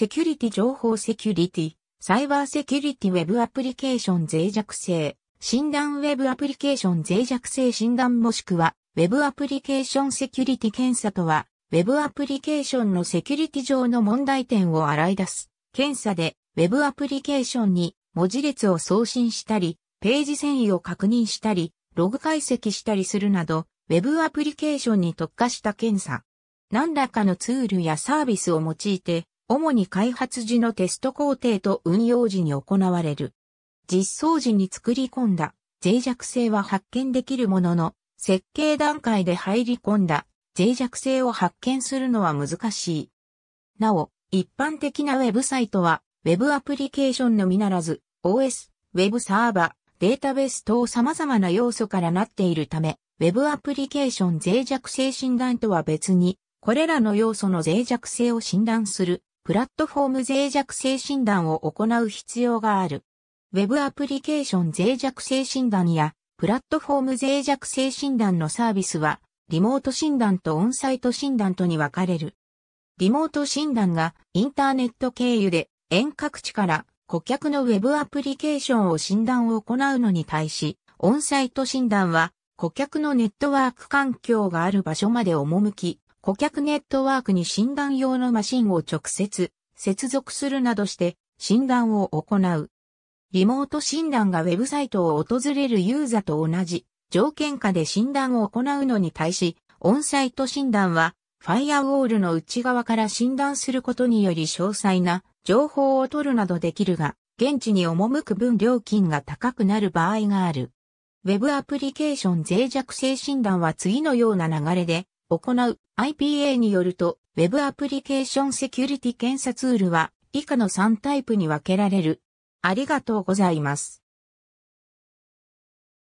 セキュリティ情報セキュリティ、サイバーセキュリティウェブアプリケーション脆弱性、診断ウェブアプリケーション脆弱性診断もしくは、ウェブアプリケーションセキュリティ検査とは、ウェブアプリケーションのセキュリティ上の問題点を洗い出す。検査で、ウェブアプリケーションに文字列を送信したり、ページ遷移を確認したり、ログ解析したりするなど、ウェブアプリケーションに特化した検査。何らかのツールやサービスを用いて、主に開発時のテスト工程と運用時に行われる。実装時に作り込んだ脆弱性は発見できるものの、設計段階で入り込んだ脆弱性を発見するのは難しい。なお、一般的なウェブサイトは、ウェブアプリケーションのみならず、OS、ウェブサーバー、データベース等様々な要素からなっているため、ウェブアプリケーション脆弱性診断とは別に、これらの要素の脆弱性を診断するプラットフォーム脆弱性診断を行う必要がある。Web アプリケーション脆弱性診断やプラットフォーム脆弱性診断のサービスは、リモート診断とオンサイト診断とに分かれる。リモート診断がインターネット経由で遠隔地から顧客の Web アプリケーションを診断を行うのに対し、オンサイト診断は顧客のネットワーク環境がある場所まで赴き、顧客ネットワークに診断用のマシンを直接接続するなどして診断を行う。リモート診断がウェブサイトを訪れるユーザと同じ条件下で診断を行うのに対し、オンサイト診断はファイアウォールの内側から診断することにより詳細な情報を取るなどできるが、現地に赴く分料金が高くなる場合がある。ウェブアプリケーション脆弱性診断は次のような流れで行う IPA によると、Web アプリケーションセキュリティ検査ツールは以下の3タイプに分けられる。ありがとうございます。